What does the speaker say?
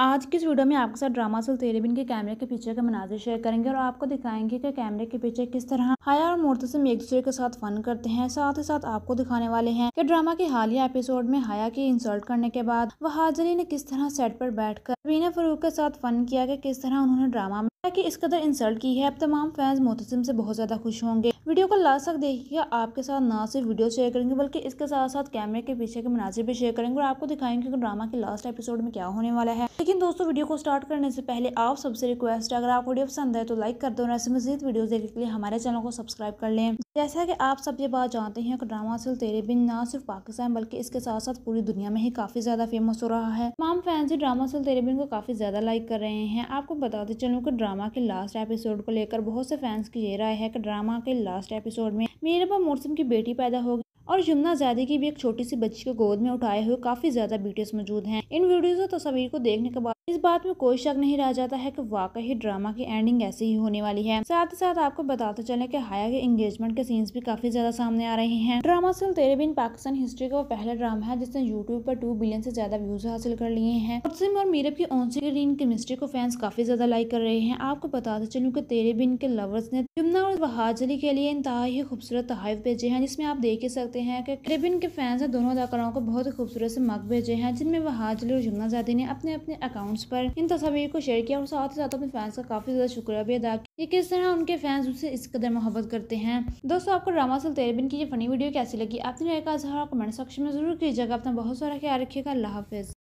आज की इस वीडियो में आपके साथ ड्रामा सुल तेरेबिन के कैमरे के पीछे के मनाजिर शेयर करेंगे और आपको दिखाएंगे कि कैमरे के पीछे किस तरह हाया और मोर्तसम एक दूसरे के साथ फन करते हैं साथ ही साथ आपको दिखाने वाले हैं कि ड्रामा के हालिया एपिसोड में हाया की इंसल्ट करने के बाद वह हाजरी ने किस तरह सेट पर बैठकर रीना फरूक के साथ फन किया कि किस तरह उन्होंने ड्रामा में इस कदर इंसल्ट की है अब तमाम फैंस मोतसम से बहुत ज्यादा खुश होंगे वीडियो को लास्ट तक देखिएगा आपके साथ ना सिर्फ वीडियो शेयर करेंगे बल्कि इसके साथ साथ कैमरे के पीछे के मनाजिर भी शेयर करेंगे और आपको दिखाएंगे कि ड्रामा के लास्ट एपिसोड में क्या होने वाला है लेकिन दोस्तों वीडियो को स्टार्ट करने से पहले आप सबसे रिक्वेस्ट है अगर आपको वीडियो पसंद है तो लाइक कर दो और ऐसे मजीद वीडियो देखने के लिए हमारे चैनल को सब्सक्राइब कर लें जैसा कि आप सब ये बात जानते हैं कि ड्रामा सिल तेरे बिन ना सिर्फ पाकिस्तान बल्कि इसके साथ साथ पूरी दुनिया में ही काफ़ी ज़्यादा फेमस हो रहा है तमाम फैंस ही ड्रामा सिल तेरे बिन को काफ़ी ज़्यादा लाइक कर रहे हैं आपको बताते चलूँ कि ड्रामा के लास्ट एपिसोड को लेकर बहुत से फैंस की ये राय है कि ड्रामा के लास्ट एपिसोड में मीरबा मोरसिम की बेटी पैदा होगी और यमुना जैदी की भी एक छोटी सी बच्ची को गोद में उठाए हुए काफी ज्यादा वीडियोस मौजूद हैं इन वीडियोस और तस्वीर को देखने के बाद इस बात में कोई शक नहीं रह जाता है कि वाकई ड्रामा की एंडिंग ऐसी ही होने वाली है साथ ही साथ आपको बताते चले कि हाया के एंगेजमेंट के सीन्स भी काफी ज्यादा सामने आ रहे हैं ड्रामा सिल तेरे बिन पाकिस्तान हिस्ट्री का वो पहला ड्रामा है जिसने यूट्यूब पर टू बिलियन से ज्यादा व्यूज हासिल कर लिए हैं सिम और मीरब की ऑन स्क्रीन केमिस्ट्री को फैंस काफी ज्यादा लाइक कर रहे हैं आपको बताते चलूँ की तेरे बिन के लवर्स ने यमुना और बहाजरी के लिए इंतहा खूबसूरत तहफ भेजे हैं जिसमें आप देख ही सकते बताते हैं कि रिबिन के फैंस ने दोनों अदाकारों को बहुत खूबसूरत से मग भेजे हैं जिनमें वह हाजिल और जुमना जादी ने अपने अपने अकाउंट्स पर इन तस्वीर को शेयर किया और साथ ही साथ अपने फैंस का काफी ज्यादा शुक्रिया भी अदा किया किस तरह उनके फैंस उनसे इस कदर मोहब्बत करते हैं दोस्तों आपको रामा तेरेबिन की ये फनी वीडियो कैसी लगी अपनी राय कमेंट सेक्शन में जरूर कीजिएगा अपना बहुत सारा ख्याल रखिएगा अल्लाह हाफिज